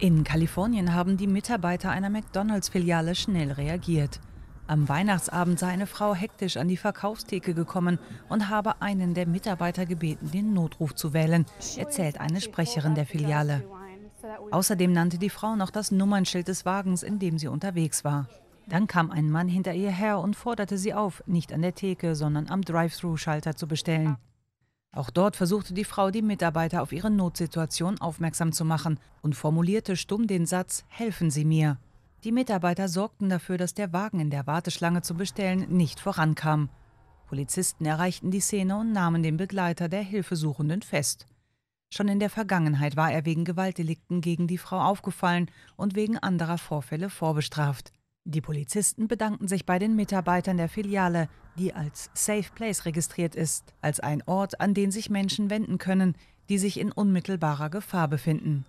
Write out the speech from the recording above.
In Kalifornien haben die Mitarbeiter einer McDonald's-Filiale schnell reagiert. Am Weihnachtsabend sei eine Frau hektisch an die Verkaufstheke gekommen und habe einen der Mitarbeiter gebeten, den Notruf zu wählen, erzählt eine Sprecherin der Filiale. Außerdem nannte die Frau noch das Nummernschild des Wagens, in dem sie unterwegs war. Dann kam ein Mann hinter ihr her und forderte sie auf, nicht an der Theke, sondern am Drive-Thru-Schalter zu bestellen. Auch dort versuchte die Frau, die Mitarbeiter auf ihre Notsituation aufmerksam zu machen und formulierte stumm den Satz Helfen Sie mir. Die Mitarbeiter sorgten dafür, dass der Wagen in der Warteschlange zu bestellen nicht vorankam. Polizisten erreichten die Szene und nahmen den Begleiter der Hilfesuchenden fest. Schon in der Vergangenheit war er wegen Gewaltdelikten gegen die Frau aufgefallen und wegen anderer Vorfälle vorbestraft. Die Polizisten bedanken sich bei den Mitarbeitern der Filiale, die als Safe Place registriert ist, als ein Ort, an den sich Menschen wenden können, die sich in unmittelbarer Gefahr befinden.